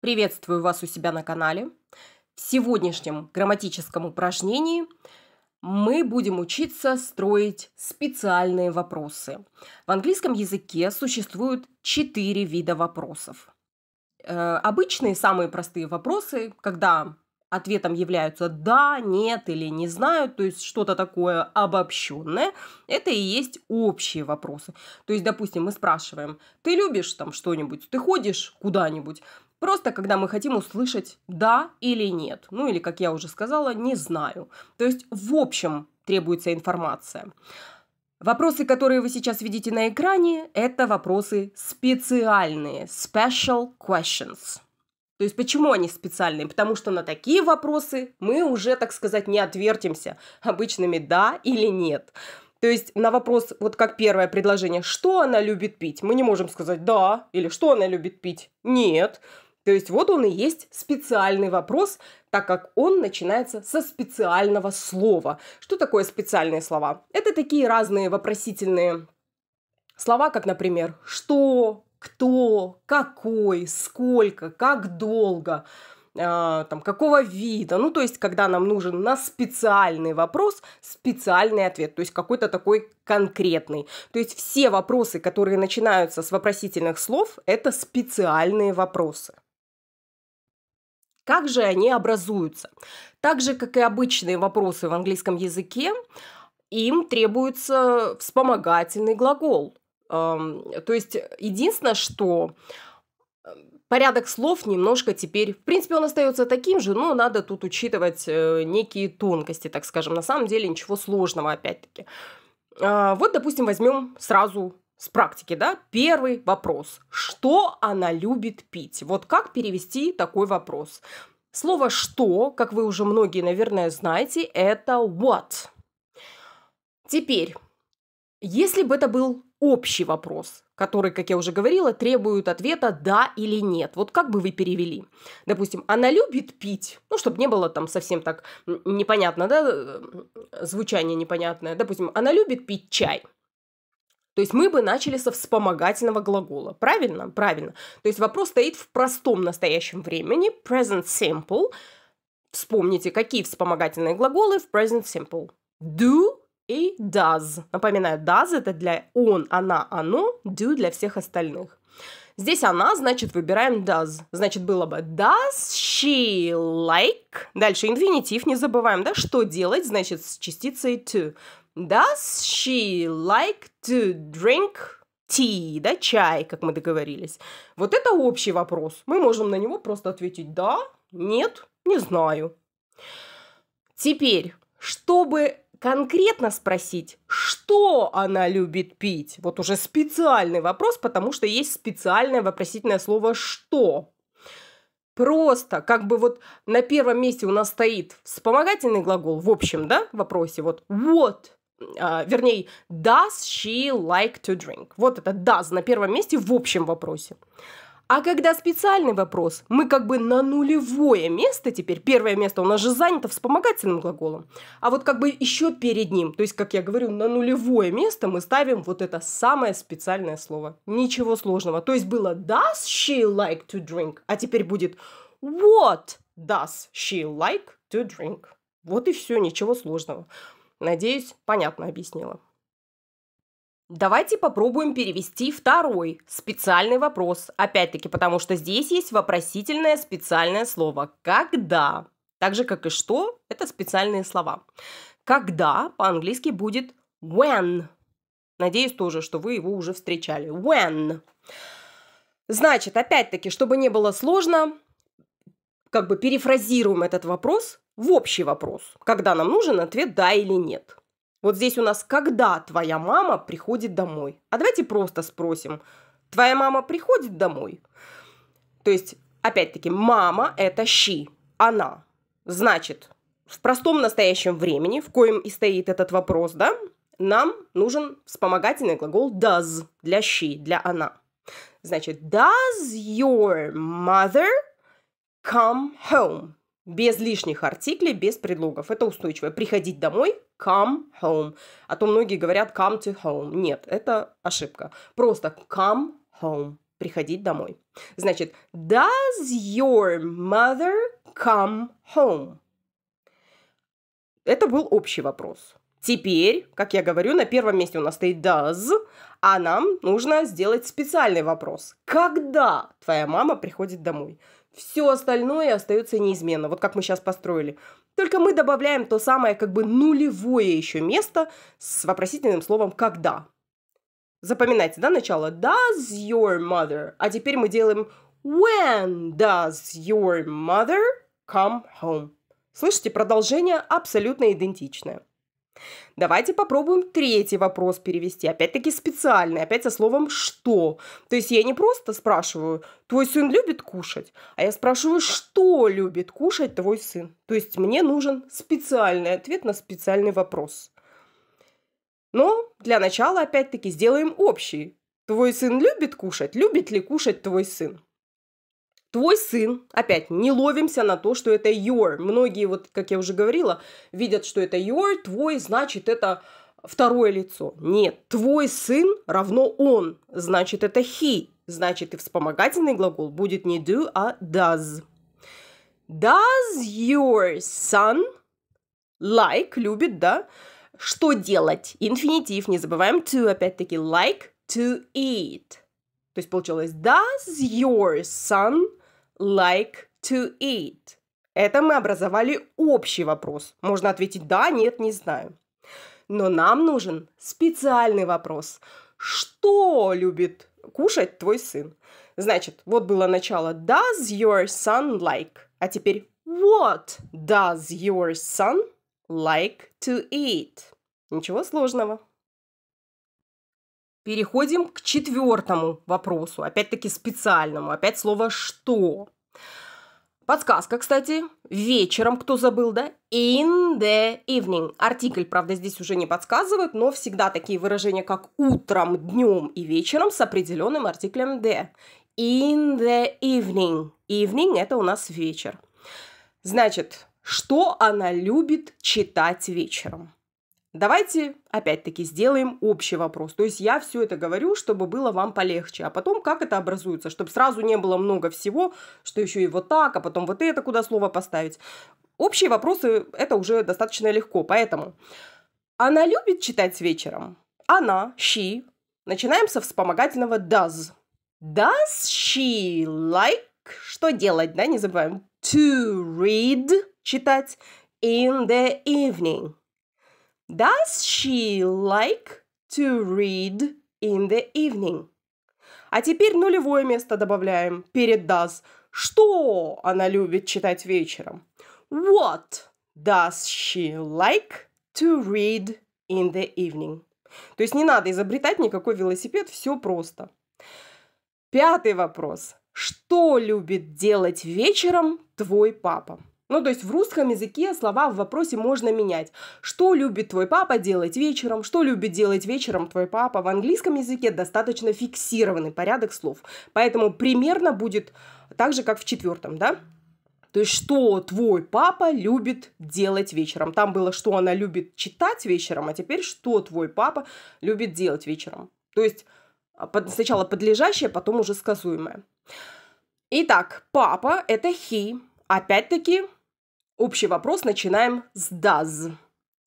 Приветствую вас у себя на канале. В сегодняшнем грамматическом упражнении мы будем учиться строить специальные вопросы. В английском языке существуют четыре вида вопросов. Э, обычные, самые простые вопросы, когда ответом являются «да», «нет» или «не знаю», то есть что-то такое обобщенное, это и есть общие вопросы. То есть, допустим, мы спрашиваем «ты любишь там что-нибудь?», «ты ходишь куда-нибудь?», Просто когда мы хотим услышать «да» или «нет». Ну или, как я уже сказала, «не знаю». То есть в общем требуется информация. Вопросы, которые вы сейчас видите на экране, это вопросы специальные, special questions. То есть почему они специальные? Потому что на такие вопросы мы уже, так сказать, не отвертимся обычными «да» или «нет». То есть на вопрос, вот как первое предложение, что она любит пить, мы не можем сказать «да» или «что она любит пить?» «нет». То есть вот он и есть специальный вопрос, так как он начинается со специального слова. Что такое специальные слова? Это такие разные вопросительные слова, как, например, что, кто, какой, сколько, как долго, э, там, какого вида. Ну, то есть, когда нам нужен на специальный вопрос специальный ответ, то есть какой-то такой конкретный. То есть все вопросы, которые начинаются с вопросительных слов, это специальные вопросы. Как же они образуются? Так же, как и обычные вопросы в английском языке, им требуется вспомогательный глагол. Эм, то есть единственное, что э, порядок слов немножко теперь, в принципе, он остается таким же, но надо тут учитывать э, некие тонкости, так скажем. На самом деле ничего сложного, опять-таки. А, вот, допустим, возьмем сразу с практики, да, первый вопрос. Что она любит пить? Вот как перевести такой вопрос? Слово «что», как вы уже многие, наверное, знаете, это «what». Теперь, если бы это был общий вопрос, который, как я уже говорила, требует ответа «да» или «нет». Вот как бы вы перевели? Допустим, она любит пить, ну, чтобы не было там совсем так непонятно, да, э, звучание непонятное. Допустим, она любит пить чай. То есть мы бы начали со вспомогательного глагола. Правильно? Правильно. То есть вопрос стоит в простом настоящем времени, present simple. Вспомните, какие вспомогательные глаголы в present simple. Do и does. Напоминаю, does это для он, она, оно, do для всех остальных. Здесь она, значит, выбираем does. Значит, было бы does she like. Дальше инфинитив, не забываем, да, что делать, значит, с частицей to. Does she like to drink tea, да, чай, как мы договорились? Вот это общий вопрос. Мы можем на него просто ответить да, нет, не знаю. Теперь, чтобы конкретно спросить, что она любит пить? Вот уже специальный вопрос, потому что есть специальное вопросительное слово «что». Просто, как бы вот на первом месте у нас стоит вспомогательный глагол, в общем, да, в вопросе, вот «what», а, вернее, does she like to drink? Вот это does на первом месте в общем вопросе. А когда специальный вопрос, мы как бы на нулевое место теперь, первое место у нас же занято вспомогательным глаголом, а вот как бы еще перед ним, то есть, как я говорю, на нулевое место мы ставим вот это самое специальное слово. Ничего сложного. То есть было does she like to drink, а теперь будет what does she like to drink. Вот и все, ничего сложного. Надеюсь, понятно объяснила. Давайте попробуем перевести второй специальный вопрос. Опять-таки, потому что здесь есть вопросительное специальное слово «когда». Так же, как и «что» — это специальные слова. «Когда» по-английски будет «when». Надеюсь тоже, что вы его уже встречали. «When». Значит, опять-таки, чтобы не было сложно, как бы перефразируем этот вопрос в общий вопрос, когда нам нужен ответ «да» или «нет». Вот здесь у нас «когда твоя мама приходит домой». А давайте просто спросим «твоя мама приходит домой?» То есть, опять-таки, «мама» – это she, «она». Значит, в простом настоящем времени, в коем и стоит этот вопрос, да, нам нужен вспомогательный глагол does для she, для она. Значит, does your mother come home? Без лишних артиклей, без предлогов. Это устойчивое. Приходить домой – come home. А то многие говорят come to home. Нет, это ошибка. Просто come home. Приходить домой. Значит, does your mother come home? Это был общий вопрос. Теперь, как я говорю, на первом месте у нас стоит does, а нам нужно сделать специальный вопрос. Когда твоя мама приходит домой? все остальное остается неизменно, вот как мы сейчас построили. Только мы добавляем то самое как бы нулевое еще место с вопросительным словом «когда». Запоминайте, да, начало «Does your mother?» А теперь мы делаем «When does your mother come home?» Слышите, продолжение абсолютно идентичное. Давайте попробуем третий вопрос перевести. Опять-таки специальный, опять со словом «что». То есть я не просто спрашиваю «твой сын любит кушать?», а я спрашиваю «что любит кушать твой сын?». То есть мне нужен специальный ответ на специальный вопрос. Но для начала опять-таки сделаем общий. Твой сын любит кушать? Любит ли кушать твой сын? Твой сын, опять, не ловимся на то, что это your. Многие, вот, как я уже говорила, видят, что это your, твой, значит, это второе лицо. Нет, твой сын равно он, значит, это he. Значит, и вспомогательный глагол будет не do, а does. Does your son like, любит, да, что делать? Инфинитив, не забываем to, опять-таки, like to eat. То есть получилось Does your son like to eat? Это мы образовали общий вопрос. Можно ответить да, нет, не знаю. Но нам нужен специальный вопрос. Что любит кушать твой сын? Значит, вот было начало Does your son like? А теперь What does your son like to eat? Ничего сложного переходим к четвертому вопросу, опять-таки специальному, опять слово «что». Подсказка, кстати, вечером, кто забыл, да? In the evening. Артикль, правда, здесь уже не подсказывает, но всегда такие выражения, как утром, днем и вечером с определенным артиклем the. In the evening. Evening – это у нас вечер. Значит, что она любит читать вечером? Давайте, опять-таки, сделаем общий вопрос. То есть я все это говорю, чтобы было вам полегче. А потом, как это образуется, чтобы сразу не было много всего, что еще и вот так, а потом вот это, куда слово поставить. Общие вопросы – это уже достаточно легко. Поэтому она любит читать вечером. Она, she. Начинаем со вспомогательного does. Does she like, что делать, да, не забываем, to read, читать, in the evening – Does she like to read in the evening? А теперь нулевое место добавляем перед does. Что она любит читать вечером? What does she like to read in the evening? То есть не надо изобретать никакой велосипед, все просто. Пятый вопрос. Что любит делать вечером твой папа? Ну, то есть в русском языке слова в вопросе можно менять. Что любит твой папа делать вечером? Что любит делать вечером твой папа? В английском языке достаточно фиксированный порядок слов. Поэтому примерно будет так же, как в четвертом, да? То есть, что твой папа любит делать вечером. Там было, что она любит читать вечером, а теперь, что твой папа любит делать вечером. То есть, а, сначала подлежащее, потом уже сказуемое. Итак, папа – это he. Опять-таки, Общий вопрос начинаем с does.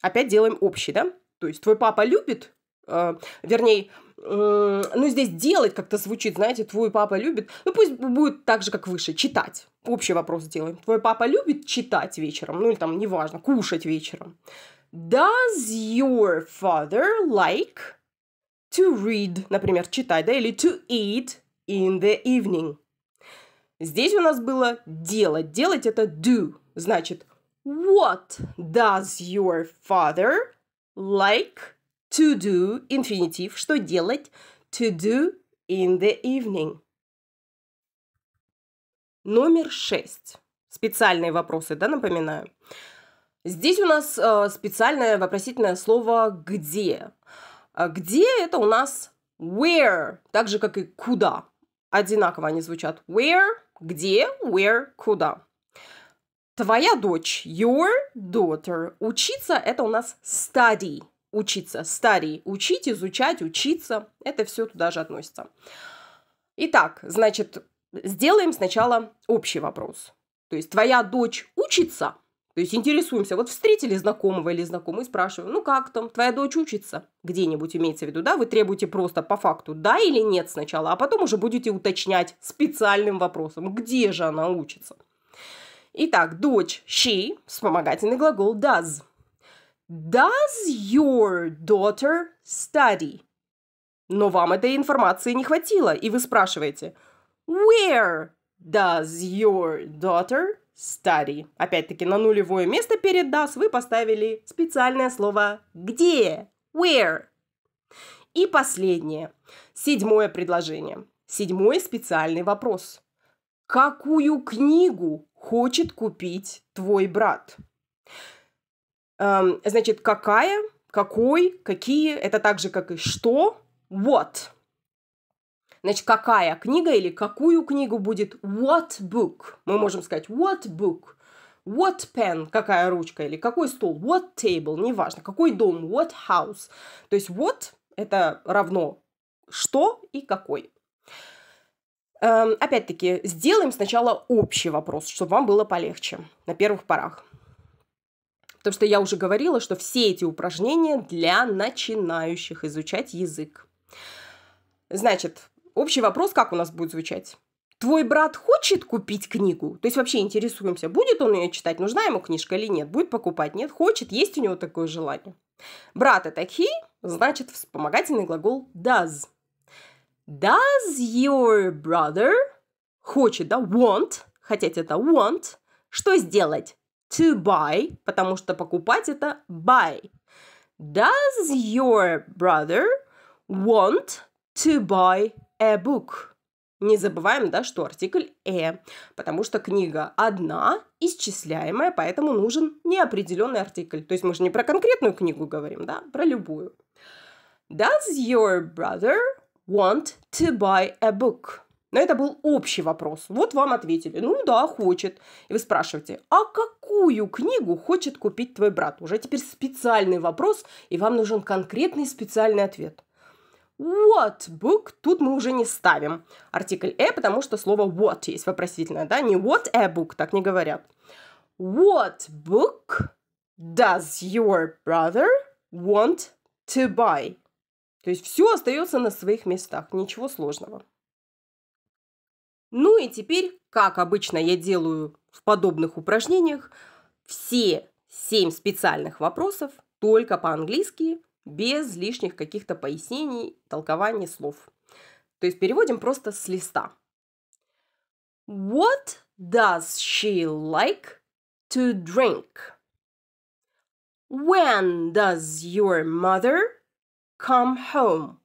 Опять делаем общий, да? То есть твой папа любит, э, вернее, э, ну здесь делать как-то звучит, знаете, твой папа любит, ну пусть будет так же, как выше, читать. Общий вопрос делаем. Твой папа любит читать вечером, ну или там, неважно, кушать вечером. Does your father like to read, например, читать, да, или to eat in the evening? Здесь у нас было делать. Делать это do. Значит, what does your father like to do, инфинитив, что делать, to do in the evening. Номер шесть. Специальные вопросы, да, напоминаю. Здесь у нас э, специальное вопросительное слово «где». А «Где» — это у нас where, так же, как и «куда». Одинаково они звучат. Where – где, where – куда. Твоя дочь, your daughter. Учиться – это у нас study. Учиться, study. Учить, изучать, учиться. Это все туда же относится. Итак, значит, сделаем сначала общий вопрос. То есть твоя дочь учится? То есть интересуемся, вот встретили знакомого или знакомую, спрашиваем, ну как там, твоя дочь учится? Где-нибудь имеется в виду, да? Вы требуете просто по факту да или нет сначала, а потом уже будете уточнять специальным вопросом, где же она учится. Итак, дочь she, вспомогательный глагол does. Does your daughter study? Но вам этой информации не хватило, и вы спрашиваете, where does your daughter study? Опять-таки на нулевое место перед does вы поставили специальное слово где, where. И последнее, седьмое предложение, седьмой специальный вопрос – какую книгу хочет купить твой брат. Эм, значит, какая, какой, какие, это так же, как и что, what. Значит, какая книга или какую книгу будет what book. Мы можем сказать what book, what pen, какая ручка или какой стол, what table, неважно, какой дом, what house. То есть what – это равно что и какой. Эм, опять-таки, сделаем сначала общий вопрос, чтобы вам было полегче на первых порах. Потому что я уже говорила, что все эти упражнения для начинающих изучать язык. Значит, общий вопрос, как у нас будет звучать? Твой брат хочет купить книгу? То есть вообще интересуемся, будет он ее читать, нужна ему книжка или нет, будет покупать, нет, хочет, есть у него такое желание. Брат это he, значит вспомогательный глагол does – Does your brother хочет, да, want, хотеть это want, что сделать? To buy, потому что покупать это buy. Does your brother want to buy a book? Не забываем, да, что артикль «э», потому что книга одна, исчисляемая, поэтому нужен неопределенный артикль. То есть мы же не про конкретную книгу говорим, да, а про любую. Does your brother want to buy a book? Но это был общий вопрос. Вот вам ответили, ну да, хочет. И вы спрашиваете, а какую книгу хочет купить твой брат? Уже теперь специальный вопрос, и вам нужен конкретный специальный ответ. What book тут мы уже не ставим. Артикль «э», потому что слово what есть вопросительное, да? Не what a book, так не говорят. What book does your brother want to buy? То есть все остается на своих местах, ничего сложного. Ну и теперь, как обычно я делаю в подобных упражнениях, все семь специальных вопросов только по-английски, без лишних каких-то пояснений, толкований слов. То есть переводим просто с листа. What does she like to drink? When does your mother come home.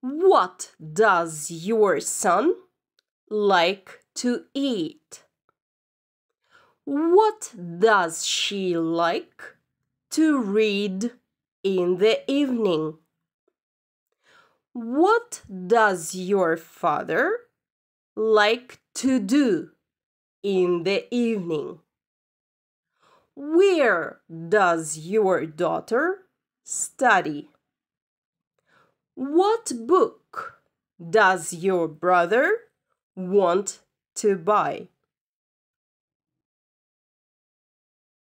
What does your son like to eat? What does she like to read in the evening? What does your father like to do in the evening? Where does your daughter study. What book does your brother want to buy?